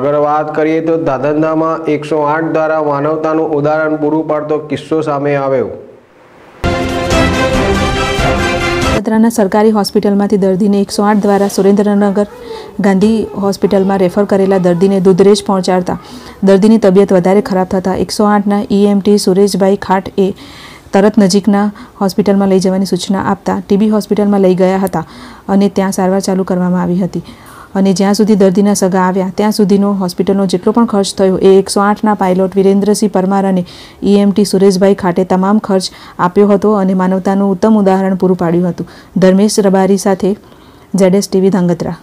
આગળ વાત કરીએ તો ધાધંધામાં એકસો આઠ દ્વારા માનવતાનું ઉદાહરણ પૂરું પાડતો કિસ્સો સામે આવ્યો વડોદરાના સરકારી હોસ્પિટલમાંથી દર્દીને એકસો આઠ દ્વારા સુરેન્દ્રનગર ગાંધી હોસ્પિટલમાં રેફર કરેલા દર્દીને દુધરેજ પહોંચાડતા દર્દીની તબિયત વધારે ખરાબ થતાં એકસો આઠના ઈએમટી સુરેશભાઈ ખાટ એ તરત નજીકના હોસ્પિટલમાં લઈ જવાની સૂચના આપતા ટીબી હોસ્પિટલમાં લઈ ગયા હતા અને ત્યાં સારવાર ચાલુ કરવામાં આવી હતી અને જ્યાં સુધી દર્દીના સગા આવ્યા ત્યાં સુધીનો હોસ્પિટલનો જેટલો પણ ખર્ચ થયો એ એકસો આઠના પાયલોટ વિરેન્દ્રસિંહ પરમાર અને ઈએમટી e સુરેશભાઈ ખાટે તમામ ખર્ચ આપ્યો હતો અને માનવતાનું ઉત્તમ ઉદાહરણ પૂરું પાડ્યું હતું ધર્મેશ રબારી સાથે જેડેસ ટીવી ધાંગધ્રા